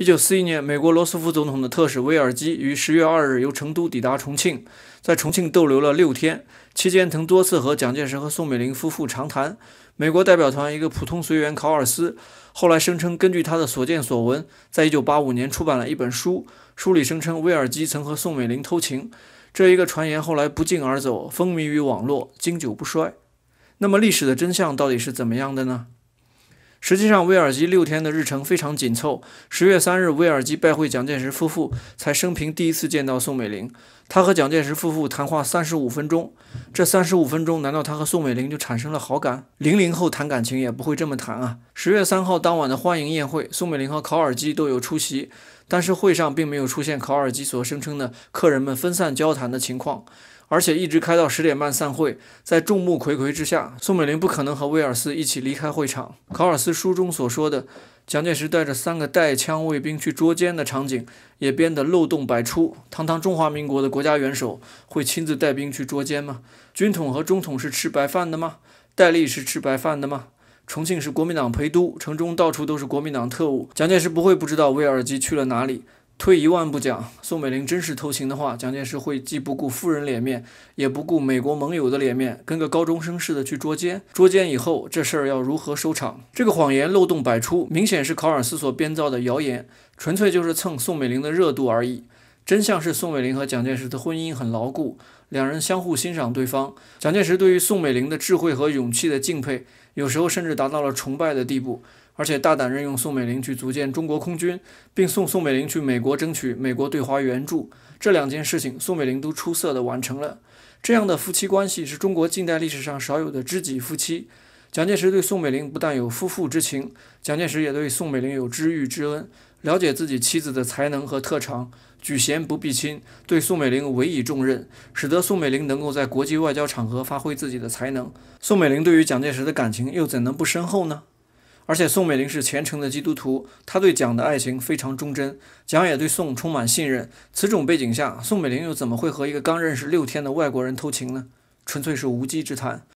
一九四一年，美国罗斯福总统的特使威尔基于十月二日由成都抵达重庆，在重庆逗留了六天，期间曾多次和蒋介石和宋美龄夫妇长谈。美国代表团一个普通随员考尔斯后来声称，根据他的所见所闻，在一九八五年出版了一本书，书里声称威尔基曾和宋美龄偷情。这一个传言后来不胫而走，风靡于网络，经久不衰。那么，历史的真相到底是怎么样的呢？实际上，威尔基六天的日程非常紧凑。十月三日，威尔基拜会蒋介石夫妇，才生平第一次见到宋美龄。他和蒋介石夫妇谈话三十五分钟，这三十五分钟难道他和宋美龄就产生了好感？零零后谈感情也不会这么谈啊！十月三号当晚的欢迎宴会，宋美龄和考尔基都有出席，但是会上并没有出现考尔基所声称的客人们分散交谈的情况，而且一直开到十点半散会，在众目睽睽之下，宋美龄不可能和威尔斯一起离开会场。考尔斯书中所说的。蒋介石带着三个带枪卫兵去捉奸的场景也编得漏洞百出。堂堂中华民国的国家元首会亲自带兵去捉奸吗？军统和中统是吃白饭的吗？戴笠是吃白饭的吗？重庆是国民党陪都，城中到处都是国民党特务，蒋介石不会不知道威尔基去了哪里。退一万步讲，宋美龄真是偷情的话，蒋介石会既不顾夫人脸面，也不顾美国盟友的脸面，跟个高中生似的去捉奸。捉奸以后，这事儿要如何收场？这个谎言漏洞百出，明显是考尔斯所编造的谣言，纯粹就是蹭宋美龄的热度而已。真相是，宋美龄和蒋介石的婚姻很牢固，两人相互欣赏对方。蒋介石对于宋美龄的智慧和勇气的敬佩，有时候甚至达到了崇拜的地步。而且大胆任用宋美龄去组建中国空军，并送宋美龄去美国争取美国对华援助，这两件事情宋美龄都出色的完成了。这样的夫妻关系是中国近代历史上少有的知己夫妻。蒋介石对宋美龄不但有夫妇之情，蒋介石也对宋美龄有知遇之恩，了解自己妻子的才能和特长，举贤不避亲，对宋美龄委以重任，使得宋美龄能够在国际外交场合发挥自己的才能。宋美龄对于蒋介石的感情又怎能不深厚呢？而且宋美龄是虔诚的基督徒，她对蒋的爱情非常忠贞，蒋也对宋充满信任。此种背景下，宋美龄又怎么会和一个刚认识六天的外国人偷情呢？纯粹是无稽之谈。